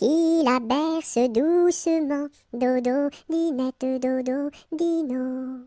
qui la berce doucement. Dodo, dinette, dodo, dino.